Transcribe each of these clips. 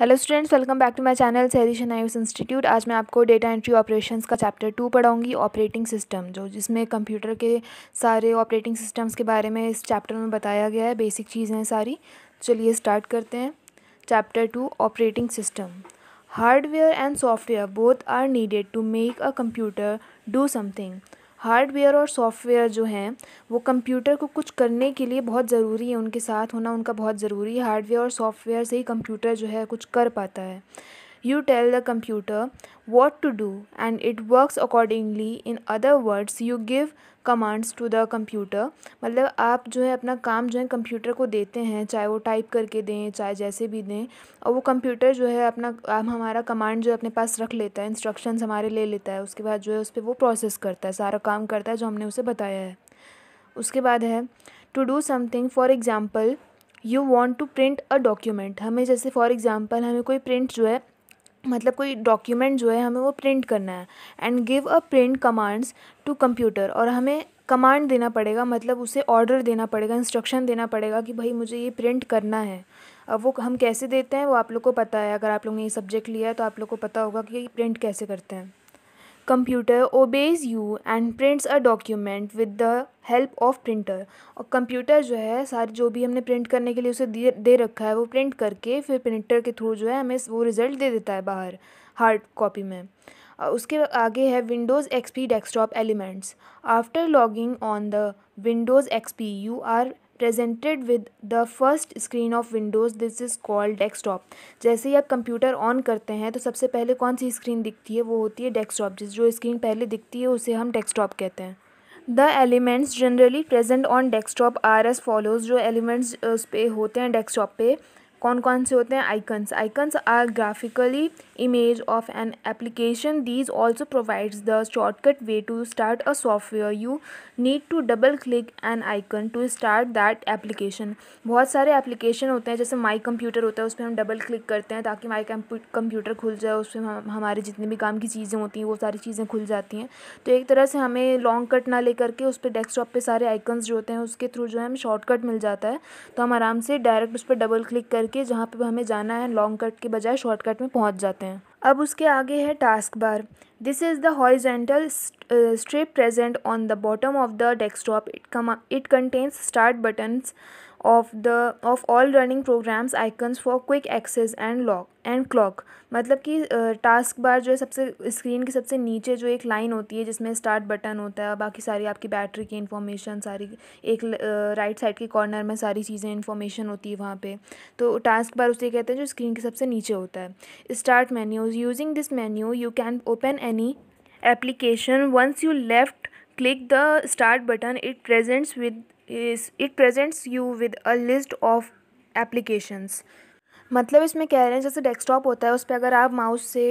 Hello students welcome back to my channel सैदिशन आयुस institute आज मैं आपको डेटा एंट्री ऑपरेशंस का चैप्टर टू पढ़ाऊंगी ऑपरेटिंग सिस्टम जो जिसमें कंप्यूटर के सारे ऑपरेटिंग सिस्टम्स के बारे में इस चैप्टर में बताया गया है बेसिक चीज़ें हैं सारी चलिए स्टार्ट करते हैं chapter two operating system hardware and software both are needed to make a computer do something hardware और सॉफ्टवेयर जो हैं वो कंप्यूटर को कुछ करने के लिए बहुत ज़रूरी है उनके साथ होना उनका बहुत ज़रूरी है हार्डवेयर और सॉफ्टवेयर से ही कंप्यूटर जो है कुछ कर पाता है You tell the computer what to do and it works accordingly. In other words, you give commands to the computer मतलब आप जो है अपना काम जो है कंप्यूटर को देते हैं चाहे वो टाइप करके दें चाहे जैसे भी दें और वो कंप्यूटर जो है अपना आप हमारा कमांड जो है अपने पास रख लेता है इंस्ट्रक्शंस हमारे ले लेता है उसके बाद जो है उस पर वो प्रोसेस करता है सारा काम करता है जो हमने उसे बताया है उसके बाद है to do something for example you want to print a document हमें जैसे फॉर एग्ज़ाम्पल हमें कोई प्रिंट जो है मतलब कोई डॉक्यूमेंट जो है हमें वो प्रिंट करना है and give a print commands to computer और हमें कमांड देना पड़ेगा मतलब उसे ऑर्डर देना पड़ेगा इंस्ट्रक्शन देना पड़ेगा कि भाई मुझे ये प्रिंट करना है अब वो हम कैसे देते हैं वो आप लोग को पता है अगर आप लोगों ने ये सब्जेक्ट लिया है तो आप लोग को पता होगा कि प्रिंट कैसे करते हैं computer obeys you and prints a document with the help of printer और कंप्यूटर जो है सारे जो भी हमने प्रिंट करने के लिए उसे दे रखा है वो प्रिंट करके फिर प्रिंटर के थ्रू जो है हमें वो रिज़ल्ट दे देता है बाहर हार्ड कॉपी में उसके आगे है Windows XP desktop elements after logging on the Windows XP you are presented with the first screen of Windows this is called desktop जैसे ही आप कंप्यूटर ऑन करते हैं तो सबसे पहले कौन सी स्क्रीन दिखती है वो होती है डेस्कटॉप जिस जो स्क्रीन पहले दिखती है उसे हम डेस्कटॉप कहते हैं the elements generally present on desktop are as follows जो एलिमेंट्स उस पर होते हैं डेस्कटॉप पे कौन कौन से होते हैं icons icons are graphically image of an application these also provides the shortcut way to start a software you need to double click an icon to start that application बहुत सारे एप्लीकेशन होते हैं जैसे माई कंप्यूटर होता है उस पर हम डबल क्लिक करते हैं ताकि माई कंप्यूटर खुल जाए उस हम हमारे जितने भी काम की चीज़ें होती हैं वो सारी चीज़ें खुल जाती हैं तो एक तरह से हमें लॉन्ग कट ना ले करके उस पर डेस्कटॉप पे सारे आइकन्स जो होते हैं उसके थ्रू जो है हमें शॉर्टकट मिल जाता है तो हम आराम से डायरेक्ट उस पर डबल क्लिक कर करके जहाँ पे हमें जाना है लॉन्ग कट के बजाय शॉर्टकट में पहुँच जाते हैं अब उसके आगे है task bar this is the horizontal strip present on the bottom of the desktop it come it contains start buttons of the of all running programs icons for quick access and lock and clock मतलब कि task bar जो है सबसे screen के सबसे नीचे जो एक लाइन होती है जिसमें स्टार्ट बटन होता है बाकी सारी आपकी बैटरी की इन्फॉर्मेशन सारी एक राइट साइड के कॉर्नर में सारी चीज़ें इन्फॉर्मेशन होती है वहाँ पे तो टास्क बार उसे कहते हैं जो स्क्रीन के सबसे नीचे होता है start menus using this menu you can open any application once you left click the start button it presents with is it presents you with a list of applications मतलब इसमें कह रहे हैं जैसे डेस्कटॉप होता है उस पर अगर आप माउस से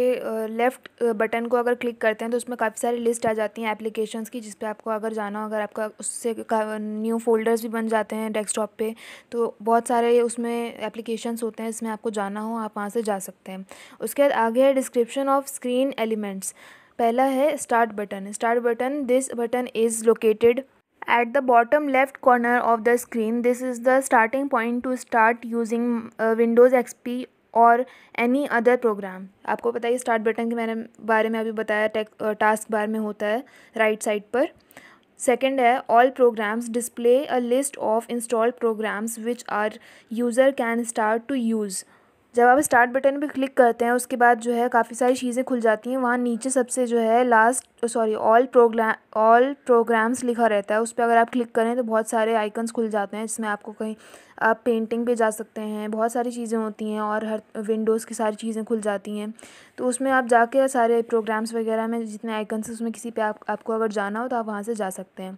लेफ़्ट बटन को अगर क्लिक करते हैं तो उसमें काफ़ी सारी लिस्ट आ जाती हैं एप्लीकेशंस की जिस पर आपको अगर जाना हो अगर आपका उससे न्यू फोल्डर्स भी बन जाते हैं डेस्कटॉप पे तो बहुत सारे उसमें एप्लीकेशंस होते हैं जिसमें आपको जाना हो आप वहाँ से जा सकते हैं उसके बाद आगे है डिस्क्रिप्शन ऑफ स्क्रीन एलिमेंट्स पहला है start button start button this button is located at the bottom left corner of the screen this is the starting point to start using uh, windows xp और any other program आपको पता है start button के मैंने बारे में अभी बताया टेक टास्क बार में होता है राइट साइड पर सेकेंड है all programs display a list of install programs which are user can start to use जब आप स्टार्ट बटन पे क्लिक करते हैं उसके बाद जो है काफ़ी सारी चीज़ें खुल जाती हैं वहाँ नीचे सबसे जो है last sorry all program all programs लिखा रहता है उस पर अगर आप क्लिक करें तो बहुत सारे आइकन्स खुल जाते हैं जिसमें आपको कहीं आप पेंटिंग पे जा सकते हैं बहुत सारी चीज़ें होती हैं और हर विंडोज़ की सारी चीज़ें खुल जाती हैं तो उसमें आप जाके सारे प्रोग्राम्स वगैरह में जितने आइकन्स उसमें किसी पर आप आपको अगर जाना हो तो आप वहाँ से जा सकते हैं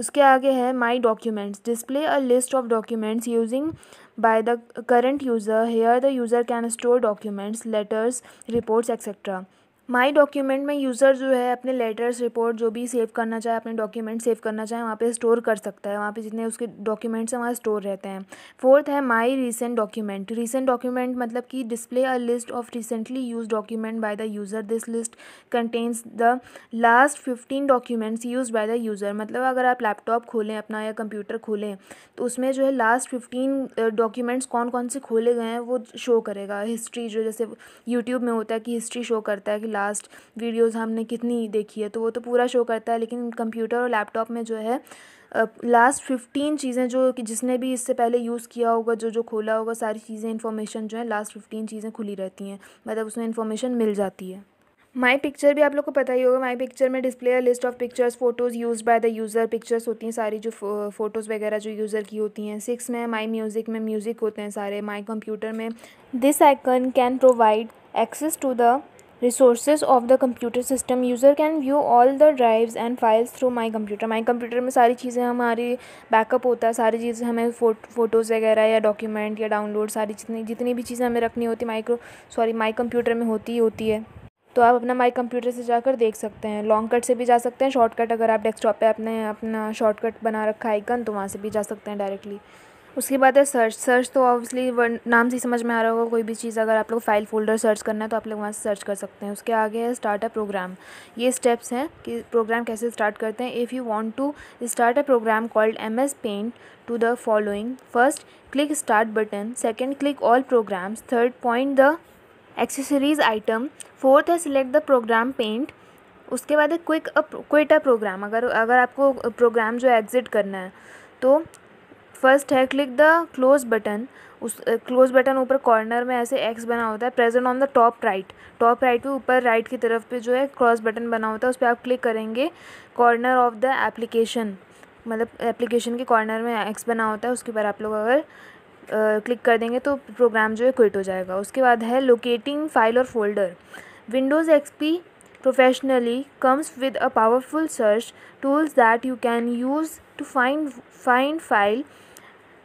इसके आगे है my documents display a list of documents using by the current user here the user can store documents letters reports etcetera my document में यूज़र जो है अपने लेटर्स रिपोर्ट जो भी सेव करना चाहे अपने डॉक्यूमेंट सेव करना चाहे वहाँ पे स्टोर कर सकता है वहाँ पे जितने उसके डॉक्यूमेंट्स हैं वहाँ स्टोर रहते हैं फोर्थ है my recent document recent document मतलब कि display a list of recently use document by the user this list contains the last fifteen documents use by the user मतलब अगर आप लैपटॉप खोलें अपना या कंप्यूटर खोलें तो उसमें जो है लास्ट फिफ्टीन डॉक्यूमेंट्स कौन कौन से खोले गए हैं वो शो करेगा हिस्ट्री जो जैसे यूट्यूब में होता है कि हिस्ट्री शो करता है कि लास्ट वीडियोज़ हमने कितनी देखी है तो वो तो पूरा शो करता है लेकिन कंप्यूटर और लैपटॉप में जो है लास्ट फिफ्टीन चीज़ें जो कि जिसने भी इससे पहले यूज़ किया होगा जो जो खोला होगा सारी चीज़ें इन्फॉर्मेशन जो है लास्ट फिफ्टीन चीज़ें खुली रहती हैं मतलब उसमें इन्फॉर्मेशन मिल जाती है माई पिक्चर भी आप लोग को पता ही होगा माई पिक्चर में display list of pictures photos use by the user pictures होती हैं सारी जो फोटोज़ वगैरह जो यूज़र की होती हैं सिक्स में माई म्यूज़िक में म्यूज़िक होते हैं सारे माई कंप्यूटर में this icon can provide access to the resources of the computer system user can view all the drives and files through my computer my computer में सारी चीज़ें हमारी बैकअप होता है सारी चीज़ें हमें फ़ोटोज़ वगैरह या डॉक्यूमेंट या डाउनलोड सारी जितनी जितनी भी चीज़ें हमें रखनी होती माइक्रो सॉरी माई कंप्यूटर में होती ही होती है तो आप अपना माई कंप्यूटर से जाकर देख सकते हैं लॉन्ग कट से भी जा सकते हैं शॉर्टकट अगर आप डेस्कटॉप पे अपने अपना शॉर्टकट बना रखा है आइकन तो वहाँ से भी जा सकते हैं डायरेक्टली उसके बाद है सर्च सर्च तो ऑब्वियसली नाम से समझ में आ रहा होगा कोई भी चीज़ अगर आप लोग फाइल फोल्डर सर्च करना है तो आप लोग वहाँ से सर्च कर सकते हैं उसके आगे है स्टार्टअप प्रोग्राम ये स्टेप्स हैं कि प्रोग्राम कैसे स्टार्ट करते हैं if you want to start a program called M S paint to the following first click start button second click all programs third point the accessories item fourth है select the program paint उसके बाद है quick quit अ programme अगर अगर आपको programme जो exit करना है तो फर्स्ट है क्लिक द क्लोज बटन उस क्लोज बटन ऊपर कॉर्नर में ऐसे एक्स बना होता है present on the top right top right पे ऊपर राइट की तरफ पे जो है क्रॉस बटन बना होता है उस पर आप क्लिक करेंगे कॉर्नर ऑफ द एप्लीकेशन मतलब एप्लीकेशन के कॉर्नर में एक्स बना होता है उसके ऊपर आप लोग अगर क्लिक कर देंगे तो प्रोग्राम जो है क्विट हो जाएगा उसके बाद है लोकेटिंग फाइल और folder Windows XP professionally comes with a powerful search tools that you can use to find find file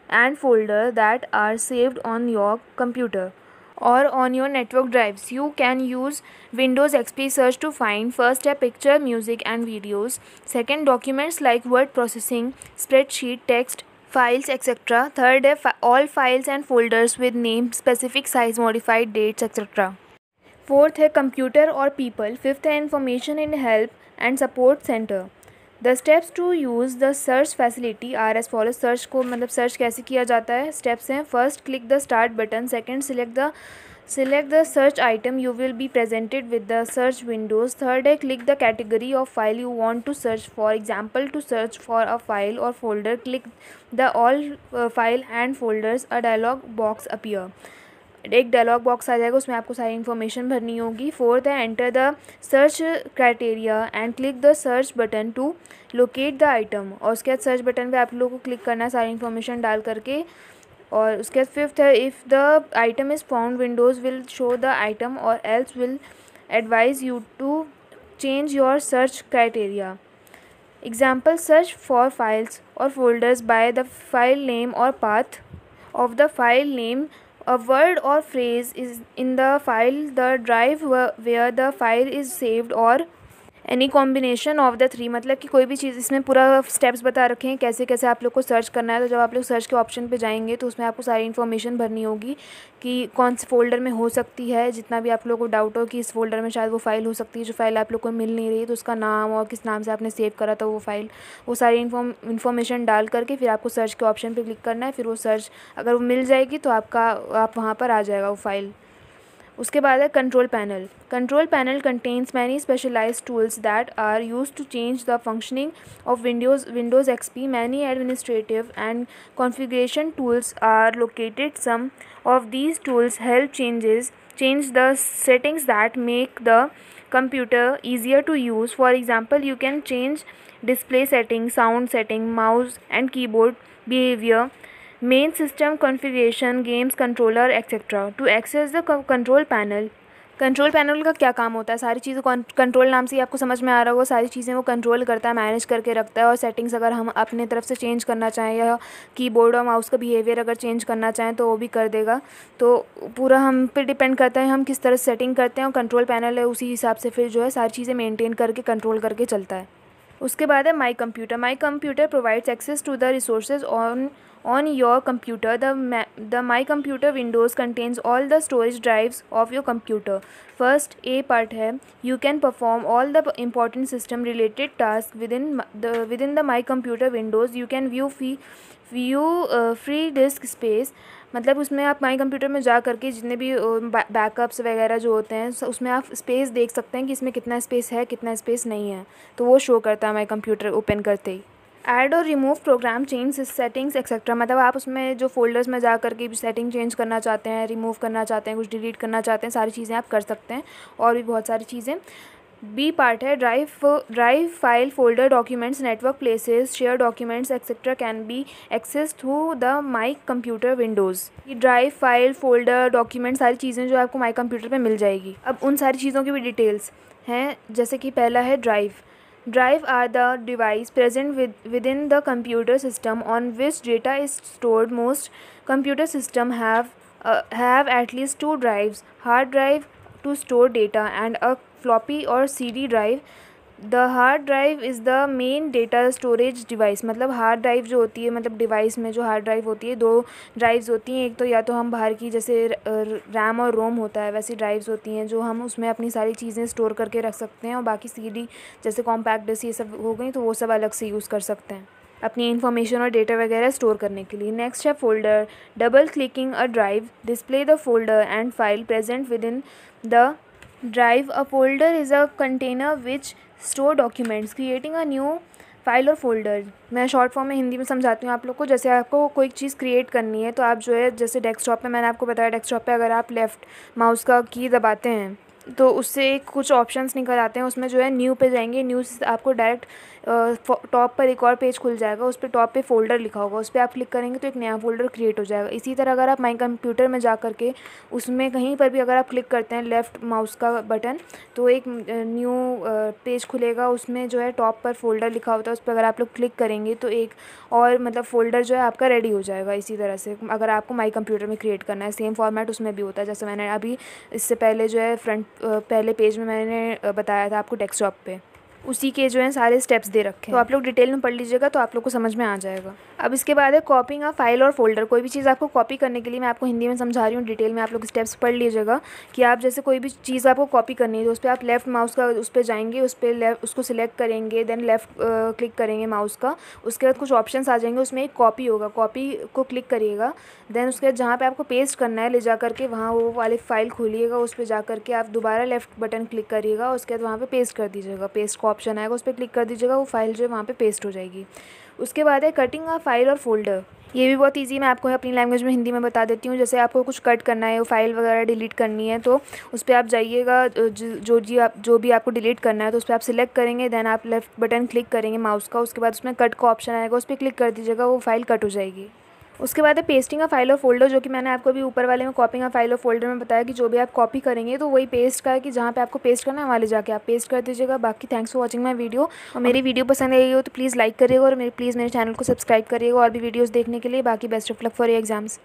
and folder that are saved on your computer or on your network drives. You can use Windows XP search to find first a picture, music and videos, second documents like word processing, spreadsheet, text, files etc. Third a fi all files and folders with name, specific size, modified dates etc. Fourth a computer or people. Fifth a information in help and support center. The steps to use the search facility are as follow search को मतलब search कैसे किया जाता है steps हैं first click the start button second select the select the search item you will be presented with the search windows third है click the category of file you want to search for example to search for a file और folder click the all file and folders a dialog box appear एक dialog box आ जाएगा उसमें आपको सारी information भरनी होगी फोर्थ है enter the search criteria and click the search button to locate the item और उसके बाद सर्च बटन पे आप लोगों को क्लिक करना है सारी इन्फॉर्मेशन डाल करके और उसके बाद फिफ्थ है if the item is found Windows will show the item or else will advise you to change your search criteria example search for files or folders by the file name or path of the file name A word or phrase is in the file the drive where the file is saved or any combination of the three मतलब कि कोई भी चीज़ इसमें पूरा steps बता रखे हैं कैसे कैसे आप लोग को सर्च करना है तो जब आप लोग सर्च के ऑप्शन पे जाएंगे तो उसमें आपको सारी इन्फॉर्मेशन भरनी होगी कि कौन से फोल्डर में हो सकती है जितना भी आप लोग को डाउट हो कि इस फोल्डर में शायद वो फ़ाइल हो सकती है जो फ़ाइल आप लोग को मिल नहीं रही तो उसका नाम और किस नाम से आपने सेव करा था वो फ़ाइल वो सारी इन्फॉर्मेशन डाल करके फिर आपको सर्च के ऑप्शन पर क्लिक करना है फिर वो सर्च अगर वो मिल जाएगी तो आपका आप वहाँ पर आ जाएगा वो फ़ाइल उसके बाद है control panel control panel contains many specialize tools that are use to change the functioning of Windows Windows XP many administrative and configuration tools are located some of these tools help changes change the settings that make the computer easier to use for example you can change display setting sound setting mouse and keyboard behaviour main system configuration games controller etc to access the control panel control panel का क्या काम होता है सारी चीज़ें control नाम से ही आपको समझ में आ रहा होगा सारी चीज़ें वो कंट्रोल करता है मैनेज करके रखता है और सेटिंग्स अगर हम अपने तरफ से चेंज करना चाहें या कीबोर्ड और माउस का बिहेवियर अगर चेंज करना चाहें तो वो भी कर देगा तो पूरा हम पे डिपेंड करता है हम किस तरह सेटिंग करते हैं और कंट्रोल पैनल है उसी हिसाब से फिर जो है सारी चीज़ें मेनटेन करके कंट्रोल करके चलता है उसके बाद है my computer my computer provides access to the resources on on your computer the, ma the my computer windows contains all the storage drives of your computer first a part hai you can perform all the important system related tasks within the within the my computer windows you can view free view uh, free disk space मतलब उसमें आप माई computer में जा करके जितने भी backups वगैरह जो होते हैं उसमें आप स्पेस देख सकते हैं कि इसमें कितना स्पेस है कितना स्पेस नहीं है तो वो शो करता है माई कंप्यूटर ओपन करते ही add or remove program change settings etcetera मतलब आप उसमें जो फोल्डर्स में जा करके भी सेटिंग चेंज करना चाहते हैं रिमूव करना चाहते हैं कुछ डिलीट करना चाहते हैं सारी चीज़ें आप कर सकते हैं और भी बहुत सारी चीज़ें बी पार्ट है drive drive file folder documents network places share documents etcetera can be access through the my computer Windows drive file folder document सारी चीज़ें जो आपको माई कंप्यूटर पे मिल जाएगी अब उन सारी चीज़ों की भी डिटेल्स हैं जैसे कि पहला है drive Drive are the device present with, within the computer system on which data is stored. Most computer systems have uh, have at least two drives, hard drive to store data and a floppy or CD drive the hard drive is the main data storage device मतलब hard drive जो होती है मतलब device में जो hard drive होती है दो ड्राइव्स होती हैं एक तो या तो हम बाहर की जैसे रैम और रोम होता है वैसी ड्राइव्स होती हैं जो हम उसमें अपनी सारी चीज़ें स्टोर करके रख सकते हैं और बाकी सीडी जैसे कॉम्पैक्ट डिस्क ये सब हो गई तो वो सब अलग से यूज़ कर सकते हैं अपनी इन्फॉर्मेशन और डेटा वगैरह स्टोर करने के लिए नेक्स्ट है folder double clicking a drive display the folder and file present within the drive a folder is a container which store documents creating a new file और folder मैं short form में हिंदी में समझाती हूँ आप लोग को जैसे आपको कोई चीज़ क्रिएट करनी है तो आप जो है जैसे डेस्कटॉप पे मैंने आपको बताया डेस्कटॉप पे अगर आप लेफ़्ट माउस का की दबाते हैं तो उससे कुछ ऑप्शंस निकल आते हैं उसमें जो है न्यू पे जाएंगे न्यू से आपको डायरेक्ट टॉप पर एक और पेज खुल जाएगा उस पर टॉप पे फोल्डर लिखा होगा उस पर आप क्लिक करेंगे तो एक नया फोल्डर क्रिएट हो जाएगा इसी तरह अगर आप माई कंप्यूटर में जा करके उसमें कहीं पर भी अगर आप क्लिक करते हैं लेफ़्ट माउस का बटन तो एक न्यू पेज खुलेगा उसमें जो है टॉप पर फोल्डर लिखा होता है उस पर अगर आप लोग क्लिक करेंगे तो एक और मतलब फ़ोल्डर जो है आपका रेडी हो जाएगा इसी तरह से अगर आपको माई कंप्यूटर में क्रिएट करना है सेम फॉर्मेट उसमें भी होता है जैसे मैंने अभी इससे पहले जो है फ्रंट पहले पेज में मैंने बताया था आपको डेस्कटॉप पे उसी के जो है सारे स्टेप्स दे रखे तो हैं तो आप लोग डिटेल में पढ़ लीजिएगा तो आप लोग को समझ में आ जाएगा अब इसके बाद है कॉपिंग ऑफ फाइल और फोल्डर कोई भी चीज़ आपको कॉपी करने के लिए मैं आपको हिंदी में समझा रही हूँ डिटेल में आप लोग स्टेप्स पढ़ लीजिएगा कि आप जैसे कोई भी चीज़ आपको कॉपी करनी है तो उस पर आप लेफ्ट माउस का उस पर जाएंगे उस पर लेफ्ट उसको सिलेक्ट करेंगे देन लेफ्ट क्लिक करेंगे माउस का उसके बाद कुछ ऑप्शन आ जाएंगे उसमें एक कॉपी होगा कॉपी को क्लिक करिएगा देन उसके बाद जहाँ पर आपको पेस्ट करना है ले जा करके वहाँ वो वाली फाइल खोलिएगा उस पर जा करके आप दोबारा लेफ्ट बटन क्लिक करिएगा उसके बाद वहाँ पर पेस्ट कर दीजिएगा पेस्ट ऑप्शन आएगा उस पर क्लिक कर दीजिएगा वो फाइल जो है वहाँ पर पे पेस्ट हो जाएगी उसके बाद है कटिंग आ फाइल और फोल्डर ये भी बहुत इजी मैं आपको अपनी लैंग्वेज में हिंदी में बता देती हूँ जैसे आपको कुछ कट करना है फाइल वगैरह डिलीट करनी है तो उस पर आप जाइएगा जो जी आप जो भी आपको डिलीट करना है तो उस पर आप सिलेक्ट करेंगे देन आप लेफ्ट बटन क्लिक करेंगे माउस का उसके बाद उसमें कट का ऑप्शन आएगा उस पर क्लिक कर दीजिएगा वो फाइल कट हो जाएगी उसके बाद है पेस्टिंग ऑफ फाइल और फोल्डर जो कि मैंने आपको अभी ऊपर वाले में कॉपिंग ऑफ फाइल और फोल्डर में बताया कि जो भी आप कॉपी करेंगे तो वही पेस्ट का है कि जहाँ पे आपको पेस्ट करना है वहाँ ले जाके आप पेस्ट कर दीजिएगा बाकी thanks for watching my video और मेरी वीडियो पसंद आई हो तो प्लीज़ लाइक करिएगा और मेरे प्लीज़ मेरे चैनल को सब्सक्राइब करिएगा और भी वीडियोज़ देखने के लिए बाकी best of luck for exams